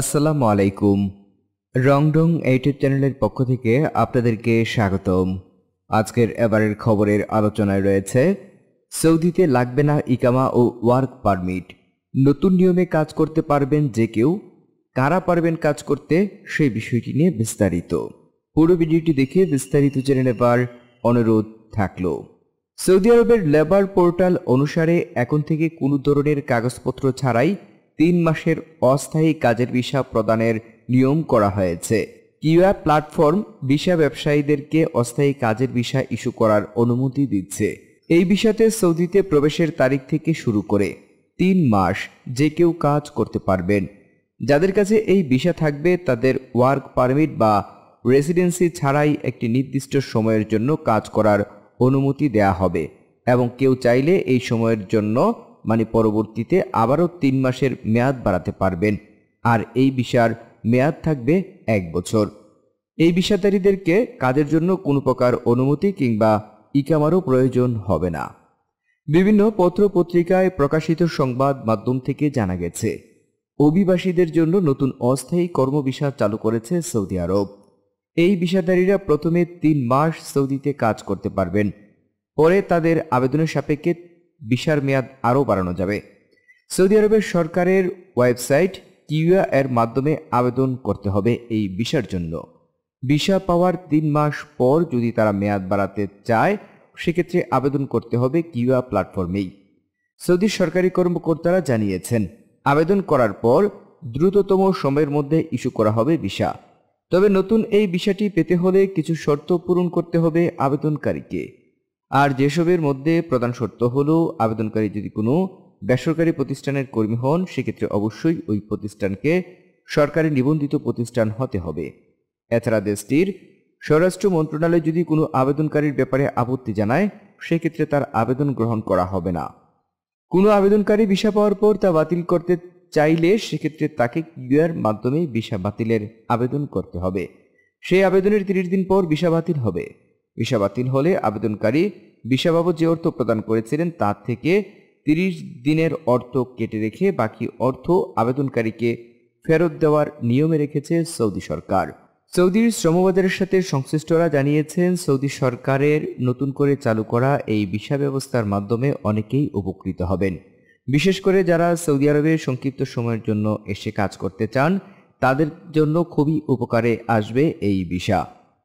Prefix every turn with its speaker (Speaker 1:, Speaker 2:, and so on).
Speaker 1: আসসালামু আলাইকুম রংডং এইটিউব চ্যানেলের পক্ষ থেকে আপনাদেরকে স্বাগতম আজকের এবারের খবরের আলোচনায় রয়েছে সৌদিতে লাগবে না ইকামা ও ওয়ার্ক পারমিট নতুন নিয়মে কাজ করতে পারবেন যে কেউ কারা পারবেন কাজ করতে সেই বিষয়টি নিয়ে বিস্তারিত পুরো ভিডিওটি দেখে বিস্তারিত জেনে নেবার অনুরোধ থাকল সৌদি আরবের লেবার পোর্টাল অনুসারে এখন থেকে কোনো ধরনের কাগজপত্র ছাড়াই তিন মাসের অস্থায়ী কাজের ভিসা প্রদানের নিয়ম করা হয়েছে কিউয়া প্ল্যাটফর্ম ভিসা ব্যবসায়ীদেরকে অস্থায়ী কাজের ভিসা ইস্যু করার অনুমতি দিচ্ছে এই ভিসাতে সৌদিতে প্রবেশের তারিখ থেকে শুরু করে তিন মাস যে কেউ কাজ করতে পারবেন যাদের কাছে এই ভিসা থাকবে তাদের ওয়ার্ক পারমিট বা রেসিডেন্সি ছাড়াই একটি নির্দিষ্ট সময়ের জন্য কাজ করার অনুমতি দেয়া হবে এবং কেউ চাইলে এই সময়ের জন্য মানে পরবর্তীতে আবারও তিন মাসের মেয়াদ বাড়াতে পারবেন আর এই ভিসার মেয়াদ থাকবে এক বছর এই বিষাদারীদেরকে কাজের জন্য কোনো প্রকার অনুমতি কিংবা ইকামারও প্রয়োজন হবে না বিভিন্ন পত্রপত্রিকায় প্রকাশিত সংবাদ মাধ্যম থেকে জানা গেছে অভিবাসীদের জন্য নতুন অস্থায়ী কর্মবিষা চালু করেছে সৌদি আরব এই বিষাদারীরা প্রথমে তিন মাস সৌদিতে কাজ করতে পারবেন পরে তাদের আবেদনের সাপেক্ষে বিশার মেয়াদ আরও বাড়ানো যাবে সৌদি আরবের সরকারের ওয়েবসাইট কিউয়া এর মাধ্যমে আবেদন করতে হবে এই বিশার জন্য ভিসা পাওয়ার তিন মাস পর যদি তারা মেয়াদ বাড়াতে চায় সেক্ষেত্রে আবেদন করতে হবে কিউয়া প্ল্যাটফর্মেই সৌদি সরকারি কর্মকর্তারা জানিয়েছেন আবেদন করার পর দ্রুততম সময়ের মধ্যে ইস্যু করা হবে ভিসা তবে নতুন এই বিষয়টি পেতে হলে কিছু শর্ত পূরণ করতে হবে আবেদনকারীকে আর যেসবের মধ্যে প্রধান শর্ত হল আবেদনকারী যদি কোনো বেসরকারি প্রতিষ্ঠানের কর্মী হন সেক্ষেত্রে অবশ্যই ওই প্রতিষ্ঠানকে সরকারি নিবন্ধিত প্রতিষ্ঠান হতে হবে এছাড়া দেশটির স্বরাষ্ট্র মন্ত্রণালয় যদি কোনো আবেদনকারীর ব্যাপারে আপত্তি জানায় সেক্ষেত্রে তার আবেদন গ্রহণ করা হবে না কোনো আবেদনকারী ভিসা পাওয়ার পর তা বাতিল করতে চাইলে সেক্ষেত্রে তাকে কিউআর মাধ্যমে ভিসা বাতিলের আবেদন করতে হবে সেই আবেদনের তিরিশ দিন পর ভিসা বাতিল হবে ভিসা বাতিল হলে আবেদনকারী ভিসা বাবদ যে অর্থ প্রদান করেছিলেন তার থেকে তিরিশ দিনের অর্থ কেটে রেখে বাকি অর্থ আবেদনকারীকে ফেরত দেওয়ার নিয়মে রেখেছে সৌদি সরকার সৌদির শ্রমবাজারের সাথে সংশ্লিষ্টরা জানিয়েছেন সৌদি সরকারের নতুন করে চালু করা এই ভিসা ব্যবস্থার মাধ্যমে অনেকেই উপকৃত হবেন বিশেষ করে যারা সৌদি আরবে সংক্ষিপ্ত সময়ের জন্য এসে কাজ করতে চান তাদের জন্য খুবই উপকারে আসবে এই ভিসা